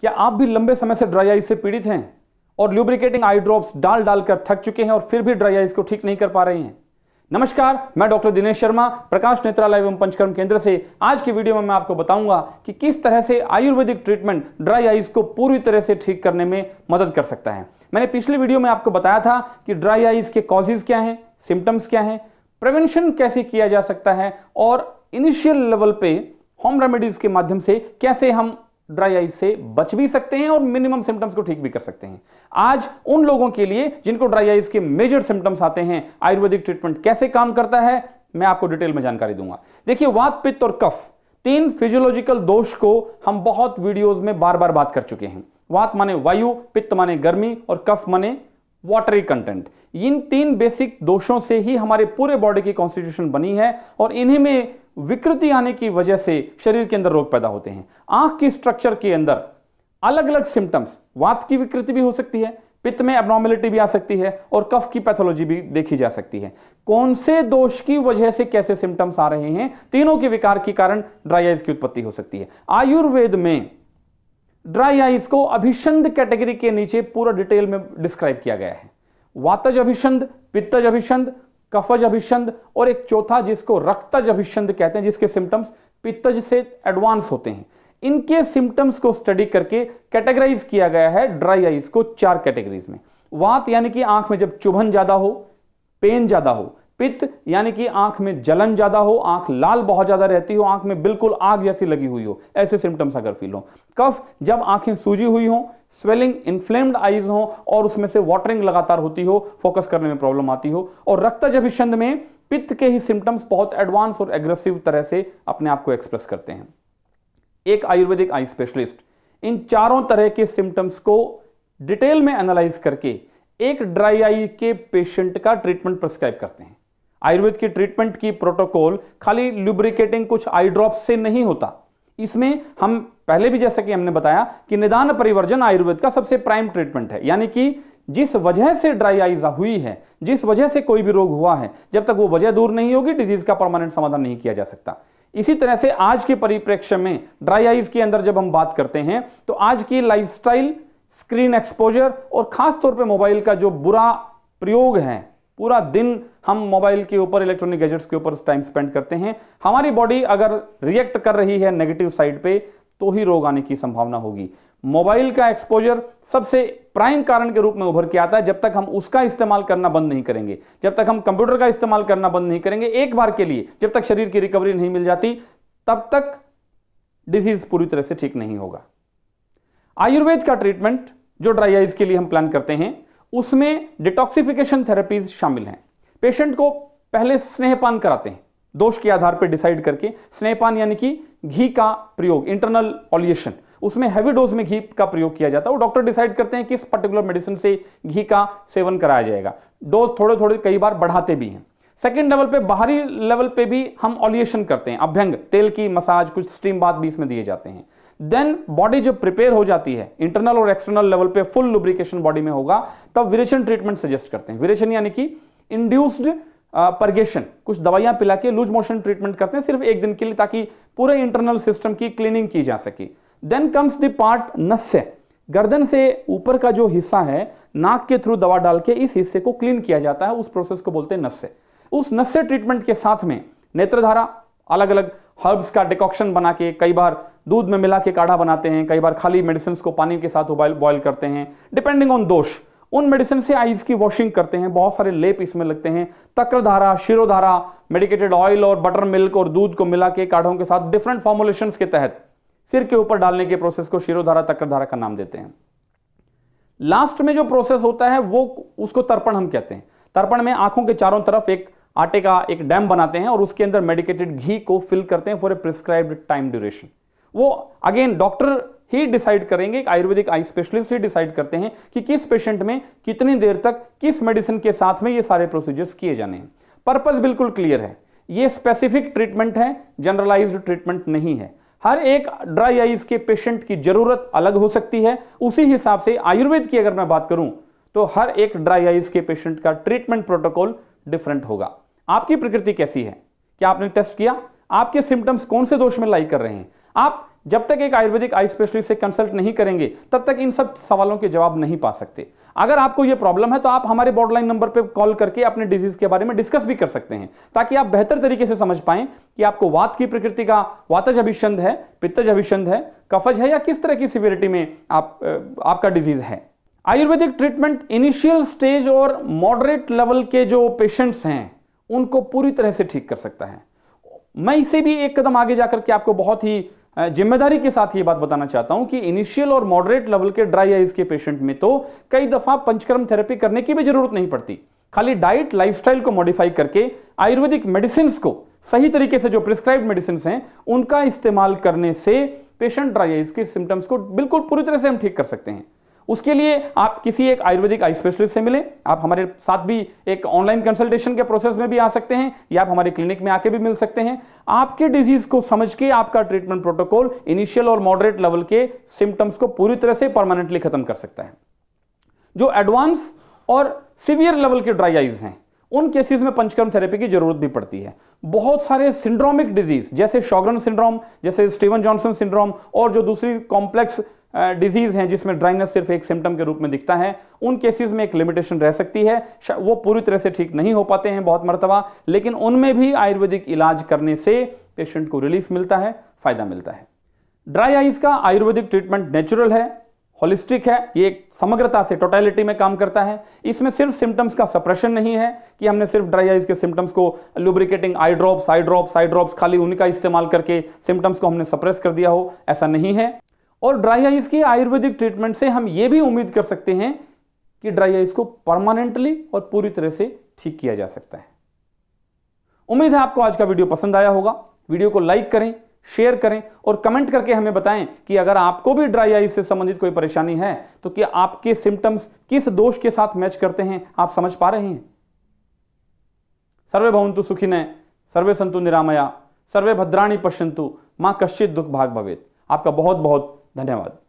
क्या आप भी लंबे समय से ड्राई आइस से पीड़ित हैं और ल्यूब्रिकेटिंग आई ड्रॉप्स डाल डालकर थक चुके हैं और फिर भी ड्राई आइस को ठीक नहीं कर पा रहे हैं नमस्कार मैं डॉक्टर दिनेश शर्मा प्रकाश नेत्रालय एवं पंचकर्म केंद्र से आज की वीडियो में मैं आपको बताऊंगा कि किस तरह से आयुर्वेदिक ट्रीटमेंट ड्राई आइस को पूरी तरह से ठीक करने में मदद कर सकता है मैंने पिछले वीडियो में आपको बताया था कि ड्राई आइस के कॉजेज क्या हैं सिम्टम्स क्या हैं प्रिवेंशन कैसे किया जा सकता है और इनिशियल लेवल पे होम रेमेडीज के माध्यम से कैसे हम ड्राई आई से बच भी सकते हैं और मिनिमम सिम्टम्स को ठीक भी कर सकते हैं आज उन लोगों के लिए जिनको ड्राई आईज के मेजर सिम्टम्स आते हैं आयुर्वेदिक ट्रीटमेंट कैसे काम करता है मैं आपको डिटेल में जानकारी दूंगा देखिए वात पित्त और कफ तीन फिजियोलॉजिकल दोष को हम बहुत वीडियोस में बार बार बात कर चुके हैं वात माने वायु पित्त माने गर्मी और कफ माने वाटरी कंटेंट इन तीन बेसिक दोषों से ही हमारे पूरे बॉडी की कॉन्स्टिट्यूशन बनी है और इन्हीं में विकृति आने की वजह से शरीर के अंदर रोग पैदा होते हैं आंख की स्ट्रक्चर के अंदर अलग अलग सिम्टम्स वात की विकृति भी हो सकती है पित्त में एबनॉर्मेलिटी भी आ सकती है और कफ की पैथोलॉजी भी देखी जा सकती है कौन से दोष की वजह से कैसे सिम्टम्स आ रहे हैं तीनों के विकार के कारण ड्राई आइज की उत्पत्ति हो सकती है आयुर्वेद में ड्राई आइज को अभिषंद कैटेगरी के नीचे पूरा डिटेल में डिस्क्राइब किया गया है वातज अभिषंद पित्तज अभिषंद कफज अभिषंद और एक चौथा जिसको रक्तज अभिषंद कहते हैं जिसके सिम्टम्स पित्तज से एडवांस होते हैं इनके सिम्टम्स को स्टडी करके कैटेगराइज किया गया है ड्राई आईज को चार कैटेगरीज में वात यानी कि आंख में जब चुभन ज्यादा हो पेन ज्यादा हो पित्त यानी कि आंख में जलन ज्यादा हो आंख लाल बहुत ज्यादा रहती हो आंख में बिल्कुल आग जैसी लगी हुई हो ऐसे सिम्टम्स अगर फील हो कफ जब आंखें सूजी हुई हो स्वेलिंग इन्फ्लेम्ड आईज हो और उसमें से वाटरिंग लगातार होती हो फोकस करने में प्रॉब्लम आती हो और रक्त जभिषंद में पित्त के ही सिम्टम्स बहुत एडवांस और एग्रेसिव तरह से अपने आप को एक्सप्रेस करते हैं एक आयुर्वेदिक आई स्पेशलिस्ट इन चारों तरह के सिम्टम्स को डिटेल में एनालाइज करके एक ड्राई आई के पेशेंट का ट्रीटमेंट प्रिस्क्राइब करते हैं आयुर्वेद की ट्रीटमेंट की प्रोटोकॉल खाली लुब्रिकेटिंग कुछ आई ड्रॉप से नहीं होता इसमें हम पहले भी जैसा कि हमने बताया कि निदान परिवर्जन आयुर्वेद का सबसे प्राइम ट्रीटमेंट है यानी कि जिस वजह से ड्राई आईज हुई है जिस वजह से कोई भी रोग हुआ है जब तक वो वजह दूर नहीं होगी डिजीज का परमानेंट समाधान नहीं किया जा सकता इसी तरह से आज के परिप्रेक्ष्य में ड्राई आईज के अंदर जब हम बात करते हैं तो आज की लाइफस्टाइल स्क्रीन एक्सपोजर और खासतौर पर मोबाइल का जो बुरा प्रयोग है पूरा दिन हम मोबाइल के ऊपर इलेक्ट्रॉनिक गैजेट्स के ऊपर टाइम स्पेंड करते हैं हमारी बॉडी अगर रिएक्ट कर रही है नेगेटिव साइड पे तो ही रोग आने की संभावना होगी मोबाइल का एक्सपोजर सबसे प्राइम कारण के रूप में उभर के आता है जब तक हम उसका इस्तेमाल करना बंद नहीं करेंगे जब तक हम कंप्यूटर का इस्तेमाल करना बंद नहीं करेंगे एक बार के लिए जब तक शरीर की रिकवरी नहीं मिल जाती तब तक डिजीज पूरी तरह से ठीक नहीं होगा आयुर्वेद का ट्रीटमेंट जो ड्राई आइज के लिए हम प्लान करते हैं उसमें डिटॉक्सिफिकेशन थेरेपीज शामिल हैं पेशेंट को पहले स्नेहपान कराते हैं दोष के आधार पर डिसाइड करके स्नेहपान यानी कि घी का प्रयोग इंटरनल ऑलिएशन उसमें हैवी डोज में घी का प्रयोग किया जाता है और डॉक्टर डिसाइड करते हैं किस पर्टिकुलर मेडिसिन से घी का सेवन कराया जाएगा डोज थोड़े थोड़े कई बार बढ़ाते भी हैं सेकेंड लेवल पे बाहरी लेवल पे भी हम ऑलिएशन करते हैं अभ्यंग तेल की मसाज कुछ स्टीम बात भी इसमें दिए जाते हैं देन बॉडी जब प्रिपेयर हो जाती है इंटरनल और एक्सटर्नल लेवल पे फुल लुब्रिकेशन बॉडी में होगा तब विरेशन ट्रीटमेंट सजेस्ट करते हैं विरेशन यानी कि इंड्यूस्ड परगेशन कुछ दवाइयां पिला के लूज मोशन ट्रीटमेंट करते हैं सिर्फ एक दिन के लिए ताकि पूरे इंटरनल सिस्टम की क्लीनिंग की जा सके देन कम्स द पार्ट नस्य गर्दन से ऊपर का जो हिस्सा है नाक के थ्रू दवा डाल के इस हिस्से को क्लीन किया जाता है उस प्रोसेस को बोलते हैं नस्य उस नस्य ट्रीटमेंट के साथ में नेत्रधारा अलग अलग हर्ब्स का डिकॉक्शन बना के कई बार दूध में मिला के काढ़ा बनाते हैं कई बार खाली मेडिसिन को पानी के साथ उबाइल बॉयल करते हैं डिपेंडिंग ऑन दोष उन मेडिसिन से आइज की वॉशिंग करते हैं बहुत सारे लेप इसमें लगते हैं तक्रधारा शिरोधारा मेडिकेटेड ऑयल और बटर मिल्क और दूध को मिला के काढ़ों के साथ डिफरेंट फॉर्मुलेशन के तहत सिर के ऊपर डालने के प्रोसेस को शिरोधारा तक्रधारा का नाम देते हैं लास्ट में जो प्रोसेस होता है वो उसको तर्पण हम कहते हैं तर्पण में आंखों के चारों तरफ एक आटे का एक डैम बनाते हैं और उसके अंदर मेडिकेटेड घी को फिल करते हैं for a prescribed time duration वो अगेन डॉक्टर ही डिसाइड करेंगे आयुर्वेदिक आई स्पेशलिस्ट ही डिसाइड करते हैं कि किस पेशेंट में कितनी देर तक किस मेडिसिन के साथ में ये सारे प्रोसीजर्स किए जाने हैं पर्पज बिल्कुल क्लियर है ये स्पेसिफिक ट्रीटमेंट है जनरलाइज ट्रीटमेंट नहीं है हर एक ड्राई आईज के पेशेंट की जरूरत अलग हो सकती है उसी हिसाब से आयुर्वेद की अगर मैं बात करूं तो हर एक ड्राई आईज के पेशेंट का ट्रीटमेंट प्रोटोकॉल डिफरेंट होगा आपकी प्रकृति कैसी है क्या आपने टेस्ट किया आपके सिम्टम्स कौन से दोष में लाई कर रहे हैं आप जब तक एक आयुर्वेदिक आई स्पेशलिस्ट से कंसल्ट नहीं करेंगे तब तक इन सब सवालों के जवाब नहीं पा सकते अगर आपको यह प्रॉब्लम है तो आप हमारे बॉडलाइन नंबर पर कॉल करके अपने डिजीज के बारे में डिस्कस भी कर सकते हैं ताकि आप बेहतर तरीके से समझ पाए कि आपको वात की प्रकृति का वातज अभिषंध है पित्तज अभिषंध है कफज है या किस तरह की सिवियरिटी में आप आपका डिजीज है आयुर्वेदिक ट्रीटमेंट इनिशियल स्टेज और मॉडरेट लेवल के जो पेशेंट्स हैं उनको पूरी तरह से ठीक कर सकता है मैं इसे भी एक कदम आगे जाकर के आपको बहुत ही जिम्मेदारी के साथ ये बात बताना चाहता हूं कि इनिशियल और मॉडरेट लेवल के ड्राई आईज के पेशेंट में तो कई दफा पंचकर्म थेरेपी करने की भी जरूरत नहीं पड़ती खाली डाइट लाइफस्टाइल को मॉडिफाई करके आयुर्वेदिक मेडिसिन को सही तरीके से जो प्रिस्क्राइब मेडिसिन हैं उनका इस्तेमाल करने से पेशेंट ड्राई आईज के सिम्टम्स को बिल्कुल पूरी तरह से हम ठीक कर सकते हैं उसके लिए आप किसी एक आयुर्वेदिक आई स्पेशलिस्ट से मिलें आप हमारे साथ भी एक ऑनलाइन कंसल्टेशन के प्रोसेस में भी आ सकते हैं या आप हमारे क्लिनिक में आके भी मिल सकते हैं आपके डिजीज को समझ के आपका ट्रीटमेंट प्रोटोकॉल इनिशियल और मॉडरेट लेवल के सिम्टम्स को पूरी तरह से परमानेंटली खत्म कर सकता है जो एडवांस और सीवियर लेवल के ड्राई आइज हैं उन केसेस में पंचकर्म थेरेपी की जरूरत भी पड़ती है बहुत सारे सिंड्रोमिक डिजीज जैसे शॉगरन सिंड्रोम जैसे स्टीवन जॉनसन सिंड्रोम और जो दूसरी कॉम्प्लेक्स डिजीज़ हैं जिसमें ड्राइनेस सिर्फ एक सिम्टम के रूप में दिखता है उन केसेस में एक लिमिटेशन रह सकती है वो पूरी तरह से ठीक नहीं हो पाते हैं बहुत मरतबा लेकिन उनमें भी आयुर्वेदिक इलाज करने से पेशेंट को रिलीफ मिलता है फ़ायदा मिलता है ड्राई आइज का आयुर्वेदिक ट्रीटमेंट नेचुरल है होलिस्टिक है ये समग्रता से टोटैलिटी में काम करता है इसमें सिर्फ सिम्टम्स का सप्रेशन नहीं है कि हमने सिर्फ ड्राई आइज के सिम्टम्स को lubricating eye drops eye drops eye drops खाली उनका इस्तेमाल करके सिम्टम्स को हमने सप्रेस कर दिया हो ऐसा नहीं है और ड्राई आइस के आयुर्वेदिक ट्रीटमेंट से हम ये भी उम्मीद कर सकते हैं कि ड्राई आइस को परमानेंटली और पूरी तरह से ठीक किया जा सकता है उम्मीद है आपको आज का वीडियो पसंद आया होगा वीडियो को लाइक करें शेयर करें और कमेंट करके हमें बताएं कि अगर आपको भी ड्राई आइस से संबंधित कोई परेशानी है तो क्या आपके सिम्टम्स किस दोष के साथ मैच करते हैं आप समझ पा रहे हैं सर्वे भवंतु सुखिन सर्वे संतु निरामया सर्वे भद्राणी पश्यंतु मां कश्चित दुख भाग भवेत आपका बहुत बहुत धन्यवाद